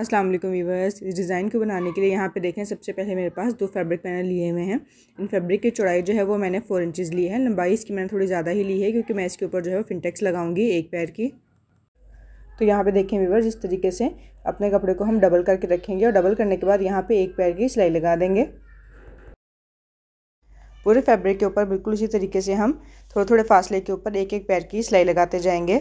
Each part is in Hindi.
अस्सलाम वालेकुम वीवर्स इस डिज़ाइन को बनाने के लिए यहाँ पे देखें सबसे पहले मेरे पास दो फैब्रिक मैंने लिए हुए हैं इन फैब्रिक की चौड़ाई जो है वो मैंने फ़ोर इंचज़ ली है लंबाई इसकी मैंने थोड़ी ज़्यादा ही ली है क्योंकि मैं इसके ऊपर जो है फिनटेक्स लगाऊंगी एक पैर की तो यहाँ पे देखें वीवर्स इस तरीके से अपने कपड़े को हम डबल करके रखेंगे और डबल करने के बाद यहाँ पर एक पैर की सिलाई लगा देंगे पूरे फैब्रिक के ऊपर बिल्कुल इसी तरीके से हम थोड़े थोड़े फासले के ऊपर एक एक पैर की सिलाई लगाते जाएंगे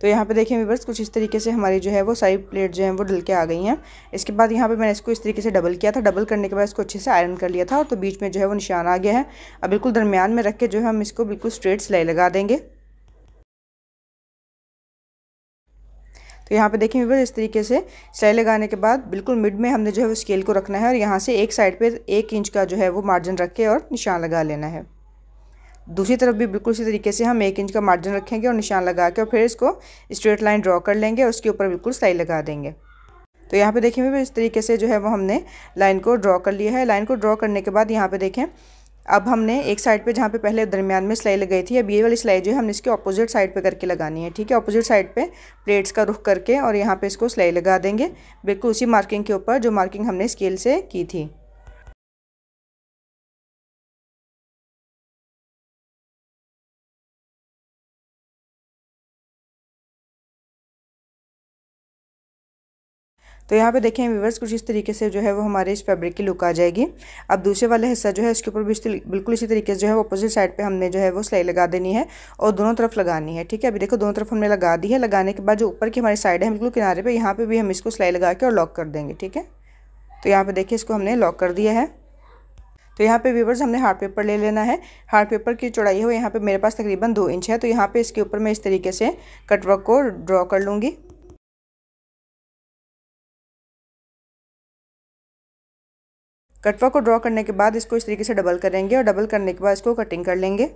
तो यहाँ पे देखिए वीवर्स कुछ इस तरीके से हमारी जो है वो सारी प्लेट जो है वो डल के आ गई हैं इसके बाद यहाँ पे मैंने इसको इस तरीके से डबल किया था डबल करने के बाद इसको अच्छे से आयरन कर लिया था और तो बीच में जो है वो निशान आ गया है अब बिल्कुल दरमियान में रख के जो है हम इसको बिल्कुल स्ट्रेट सिलाई लगा देंगे तो यहाँ पे देखिए व्यूवर इस तरीके से सिलाई लगाने के बाद बिल्कुल मिड में हमने जो है वो स्केल को रखना है और यहाँ से एक साइड पर एक इंच का जो है वो मार्जिन रख के और निशान लगा लेना है दूसरी तरफ भी बिल्कुल इसी तरीके से हम एक इंच का मार्जिन रखेंगे और निशान लगा के और फिर इसको स्ट्रेट लाइन ड्रॉ कर लेंगे और उसके ऊपर बिल्कुल सिलाई लगा देंगे तो यहाँ पे देखें इस तरीके से जो है वो हमने लाइन को ड्रॉ कर लिया है लाइन को ड्रॉ करने के बाद यहाँ पे देखें अब हमने एक साइड पे जहाँ पे पहले दरमियान में सिलाई लगाई थी अब ये वाली सिलाई जो है हमने इसके ऑपोजिट साइड पे करके लगानी है ठीक है ऑपोजिट साइड पे प्लेट्स का रुख करके और यहाँ पे इसको सिलाई लगा देंगे बिल्कुल उसी मार्किंग के ऊपर जो मार्किंग हमने स्केल से की थी तो यहाँ पे देखें व्यूवर्स कुछ इस तरीके से जो है वो हमारे इस फैब्रिक की लुक आ जाएगी अब दूसरे वाला हिस्सा जो है इसके ऊपर भी बिल्कुल इसी तरीके से जो है वो अपोजिट साइड पर हमने जो है वो सिलाई लगा देनी है और दोनों तरफ लगानी है ठीक है अभी देखो दोनों तरफ हमने लगा दी है लगाने के बाद जो ऊपर की हमारी साइड है बिल्कुल किनारे पर यहाँ पर भी हम इसको सिलाई लगा के और लॉक कर देंगे ठीक है तो यहाँ पर देखिए इसको हमने लॉक कर दिया है तो यहाँ पे व्यूवर्स हमने हार्ड पेपर ले लेना है हार्ड पेपर की चौड़ाई है वो यहाँ पे मेरे पास तकरीबन दो इंच है तो यहाँ पे इसके ऊपर मैं इस तरीके से कटवर्क को ड्रॉ कर लूँगी कटवा को ड्रॉ करने के बाद इसको इस तरीके से डबल करेंगे और डबल करने के बाद इसको कटिंग कर लेंगे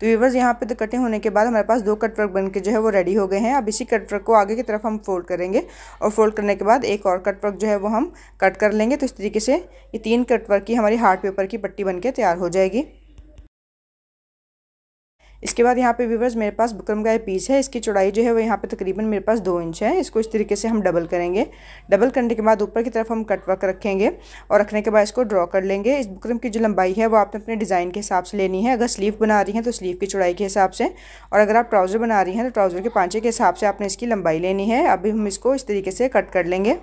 तो व्यूवर्स यहाँ पे तो कटिंग होने के बाद हमारे पास दो कटवर्क बन के जो है वो रेडी हो गए हैं अब इसी कटवर्क को आगे की तरफ हम फोल्ड करेंगे और फोल्ड करने के बाद एक और कटवर्क जो है वो हम कट कर लेंगे तो इस तरीके से ये तीन कटवर्क की हमारी हार्ड पेपर की पट्टी बन के तैयार हो जाएगी इसके बाद यहाँ पे व्यूवर्स मेरे पास बुकरम का पीस है इसकी चौड़ाई जो है वो यहाँ पे तकरीबन मेरे पास दो इंच है इसको इस तरीके से हम डबल करेंगे डबल करने के बाद ऊपर की तरफ हम कट वर्क रखेंगे और रखने के बाद इसको ड्रॉ कर लेंगे इस बुकरम की जो लंबाई है वो आपने अपने डिज़ाइन के हिसाब से लेनी है अगर स्लीव बना रही हैं तो स्लीव की चौड़ाई के हिसाब से और अगर आप ट्राउज़र बना रही हैं तो ट्राउज़र के पाँचे के हिसाब से आपने इसकी लंबाई लेनी है अभी हम इसको इस तरीके से कट कर लेंगे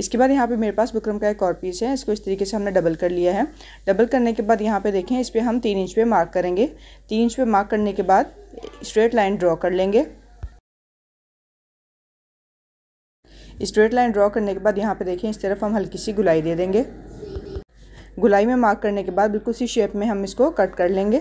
इसके बाद यहाँ पे मेरे पास बुकरम का एक और पीस है इसको इस तरीके से हमने डबल कर लिया है डबल करने के बाद यहाँ पे देखें इस पर हम तीन इंच पे मार्क करेंगे तीन इंच पे मार्क करने के बाद स्ट्रेट लाइन ड्रॉ कर लेंगे स्ट्रेट लाइन ड्रॉ करने के बाद यहाँ पे देखें इस तरफ हम हल्की सी गुलाई दे देंगे गुलाई में मार्क करने के बाद बिल्कुल इसी शेप में हम इसको कट कर लेंगे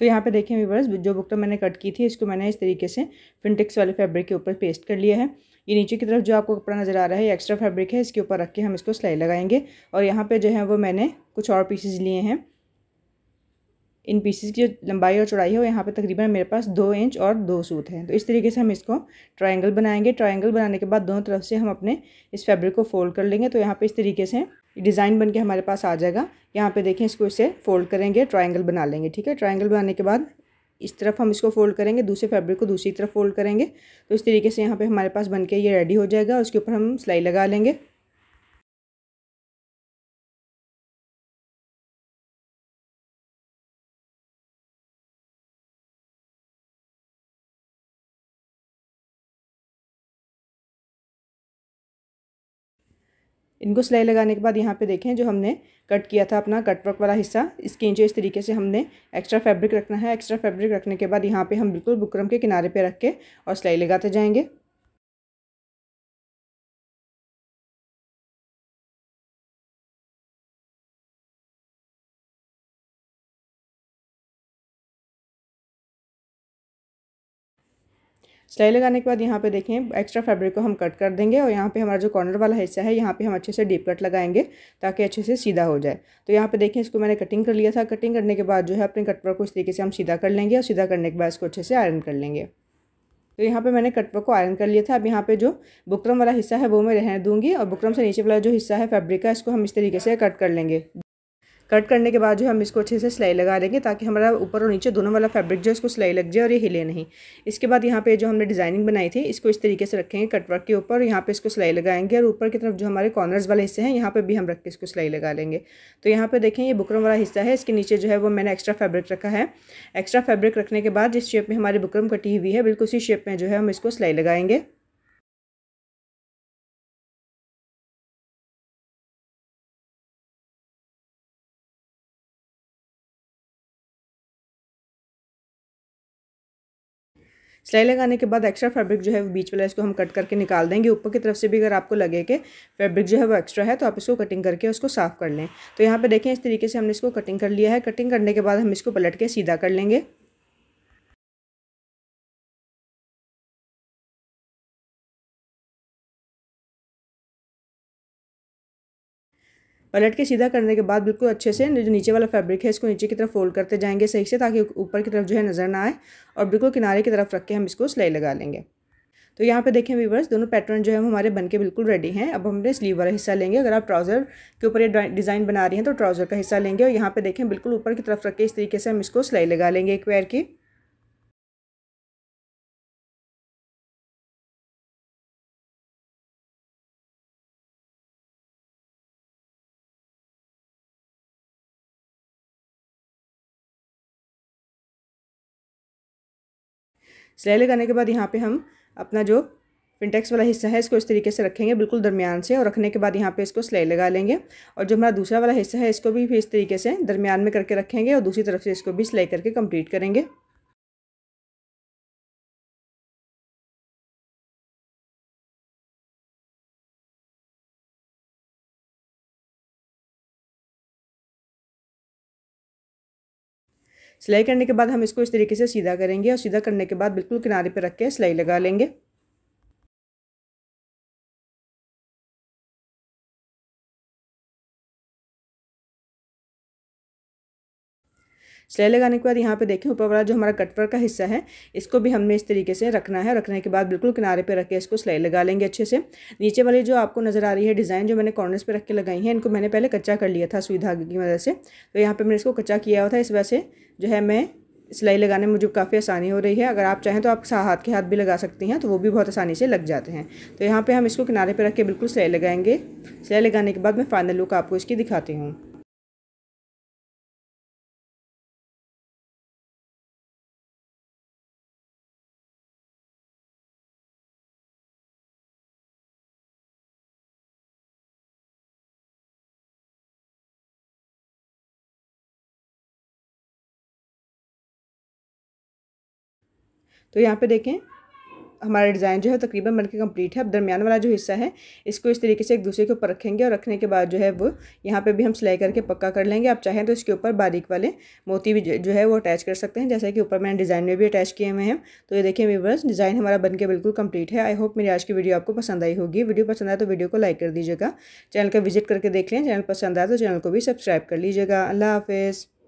तो यहाँ पे देखें वीवर्स जो बुक तो मैंने कट की थी इसको मैंने इस तरीके से प्रिंटिक्स वाले फैब्रिक के ऊपर पेस्ट कर लिया है ये नीचे की तरफ जो आपको कपड़ा नज़र आ रहा है ये एक्स्ट्रा फैब्रिक है इसके ऊपर रख के हम इसको सिलाई लगाएंगे और यहाँ पर जो है वो मैंने कुछ और पीसेज लिए हैं इन पीसेस की जो लंबाई और चौड़ाई है वो यहाँ पे तकरीबन मेरे पास दो इंच और दो सूत हैं तो इस तरीके से हम इसको ट्रायंगल बनाएंगे ट्रायंगल बनाने के बाद दोनों तरफ से हम अपने इस फैब्रिक को फोल्ड कर लेंगे तो यहाँ पे इस तरीके से डिज़ाइन बन के हमारे पास आ जाएगा यहाँ पे देखें इसको इसे फोल्ड करेंगे ट्रायंगल बना लेंगे ठीक है ट्रायंगल बनाने के बाद इस तरफ हम इसको फोल्ड करेंगे दूसरे फैब्रिक को दूसरी तरफ फोल्ड करेंगे तो इस तरीके से यहाँ पे हमारे पास बन के ये रेडी हो जाएगा उसके ऊपर हम सिलाई लगा लेंगे इनको सिलाई लगाने के बाद यहाँ पे देखें जो हमने कट किया था अपना कटवर्क वाला हिस्सा इसके नीचे इस तरीके से हमने एक्स्ट्रा फैब्रिक रखना है एक्स्ट्रा फैब्रिक रखने के बाद यहाँ पे हम बिल्कुल बुकरम के किनारे पे रख के और सिलाई लगाते जाएंगे सिलाई लगाने के बाद यहाँ पे देखें एक्स्ट्रा फैब्रिक को हम कट कर देंगे और यहाँ पे हमारा जो कॉर्नर वाला हिस्सा है यहाँ पे हम अच्छे से डीप कट लगाएंगे ताकि अच्छे से सीधा हो जाए तो यहाँ पे देखें इसको मैंने कटिंग कर लिया था कटिंग करने के बाद जो है अपने कटवर को इस तरीके से हम सीधा कर लेंगे और सीधा करने के बाद इसको अच्छे से आयरन कर लेंगे तो यहाँ पे मैंने कटवर को आयरन कर लिया था अब यहाँ पे जो बुकरम वाला हिस्सा है वो मैं रहने दूंगी और बुकरम से नीचे वाला जो हिस्सा है फैब्रिक का इसको हम इस तरीके से कट कर लेंगे कट करने के बाद जो हम इसको अच्छे से सिलाई लगा देंगे ताकि हमारा ऊपर और नीचे दोनों वाला फैब्रिक जो है इसको सिलाई लग जाए और ये हिले नहीं इसके बाद यहाँ पे जो हमने डिज़ाइनिंग बनाई थी इसको इस तरीके से रखेंगे कटवर्क के ऊपर यहाँ पे इसको सिलाई लगाएंगे और ऊपर की तरफ जो हमारे कॉर्नर्स वाले हिस्से हैं यहाँ पर भी हम रख के इसको सिलाई लगा लेंगे तो यहाँ पर देखें ये बुकरम वाला हिस्सा है इसके नीचे जो है वो मैंने एक्स्ट्रा फैब्रिक रखा है एक्स्ट्रा फैब्रिक रखने के बाद जिस शेप में हमारी बुकरम कटी हुई है बिल्कुल उसी शेप में जो है हम इसको सिलाई लगाएंगे सिलाई लगाने के बाद एक्स्ट्रा फैब्रिक जो है वो बीच वाला इसको हम कट करके निकाल देंगे ऊपर की तरफ से भी अगर आपको लगे कि फैब्रिक जो है वो एक्स्ट्रा है तो आप इसको कटिंग करके उसको साफ़ कर लें तो यहाँ पर देखें इस तरीके से हमने इसको कटिंग कर लिया है कटिंग करने के बाद हम इसको पलट के सीधा कर लेंगे पलट के सीधा करने के बाद बिल्कुल अच्छे से जो नीचे वाला फैब्रिक है इसको नीचे की तरफ फोल्ड करते जाएंगे सही से ताकि ऊपर की तरफ जो है नज़र ना आए और बिल्कुल किनारे की तरफ रख के हम इसको सिलाई लगा लेंगे तो यहाँ पे देखें वीवर्स दोनों पैटर्न जो है हमारे बन के बिल्कुल रेडी हैं अब हमने स्लीव वाला हिस्सा लेंगे अगर आप ट्राउज़र के ऊपर ये डिज़ाइन बना रही हैं तो ट्राउज़र का हिस्सा लेंगे और यहाँ पे देखें बिल्कुल ऊपर की तरफ रख के इस तरीके से हम इसको सिलाई लगा लेंगे एक पैर की सिलाई लगाने के बाद यहाँ पे हम अपना जो फिनटेक्स वाला हिस्सा है इसको इस तरीके से रखेंगे बिल्कुल दरमियान से और रखने के बाद यहाँ पे इसको सिलाई लगा लेंगे और जो हमारा दूसरा वाला हिस्सा है इसको भी फिर इस तरीके से दरमियान में करके रखेंगे और दूसरी तरफ से इसको भी सिलाई करके कंप्लीट करेंगे सिलाई करने के बाद हम इसको इस तरीके से सीधा करेंगे और सीधा करने के बाद बिल्कुल किनारे पर रख के सिलाई लगा लेंगे सिलाई लगाने के बाद यहाँ पे देखें ऊपर वाला जो हमारा कटवर का हिस्सा है इसको भी हमने इस तरीके से रखना है रखने के बाद बिल्कुल किनारे पर रख के इसको सिलाई लगा लेंगे अच्छे से नीचे वाली जो आपको नज़र आ रही है डिज़ाइन जो मैंने कॉर्नर्स पर रख के लगाई है इनको मैंने पहले कच्चा कर लिया था सुई धागे की मदद से तो यहाँ पर मैंने इसको कच्चा किया हुआ था इस वजह से जो है मैं सिलाई लगाने में मुझे काफ़ी आसानी हो रही है अगर आप चाहें तो आप हाथ के हाथ भी लगा सकती हैं तो वो भी बहुत आसानी से लग जाते हैं तो यहाँ पे हम इसको किनारे पे रख के बिल्कुल सिलाई लगाएंगे सिलाई लगाने के बाद मैं फाइनल लुक आपको इसकी दिखाती हूँ तो यहाँ पे देखें हमारा डिज़ाइन जो है तकरीबन बनके कंप्लीट है अब दरमियान वाला जो हिस्सा है इसको इस तरीके से एक दूसरे के ऊपर रखेंगे और रखने के बाद जो है वो यहाँ पे भी हम सिलाई करके पक्का कर लेंगे आप चाहें तो इसके ऊपर बारीक वाले मोती भी जो है वो अटैच कर सकते हैं जैसे कि ऊपर मैंने डिज़ाइन में भी अटैच किए हुए हैं तो ये देखिए व्यूवर्स डिज़ाइन हमारा बन बिल्कुल कम्प्लीट है आई होप मेरी आज की वीडियो आपको पसंद आई होगी वीडियो पसंद आए तो वीडियो को लाइक कर दीजिएगा चैनल का विजिट करके देख लें चैनल पसंद आए तो चैनल को भी सब्सक्राइब कर लीजिएगा अल्लाह हाफिज़